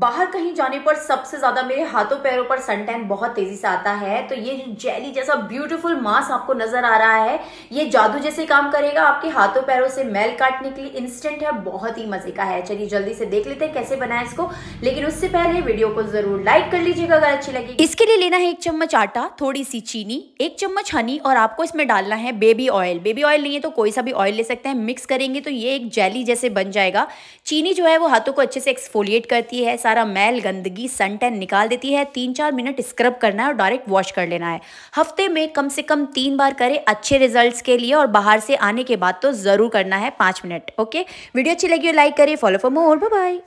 बाहर कहीं जाने पर सबसे ज्यादा मेरे हाथों पैरों पर सन टैन बहुत तेजी से आता है तो ये जो जेली जैसा ब्यूटीफुल मास आपको नजर आ रहा है ये जादू जैसे काम करेगा आपके हाथों पैरों से मैल काटने के लिए इंस्टेंट है बहुत ही मजे का है चलिए जल्दी से देख लेते हैं कैसे बनाए इसको लेकिन उससे पहले वीडियो को जरूर लाइक कर लीजिएगा अगर अच्छी लगी इसके लिए लेना है एक चम्मच आटा थोड़ी सी चीनी एक चम्मच हनी और आपको इसमें डालना है बेबी ऑयल बेबी ऑयल नहीं है तो कोई सा भी ऑयल ले सकते हैं मिक्स करेंगे तो ये एक जेली जैसे बन जाएगा चीनी जो है वो हाथों को अच्छे से एक्सफोलिएट करती है सारा मैल गंदगी सन टैन निकाल देती है तीन चार मिनट स्क्रब करना है और डायरेक्ट वॉश कर लेना है हफ्ते में कम से कम तीन बार करें अच्छे रिजल्ट्स के लिए और बाहर से आने के बाद तो ज़रूर करना है पाँच मिनट ओके वीडियो अच्छी लगी हो लाइक करिए फॉलो फॉर मोर बाय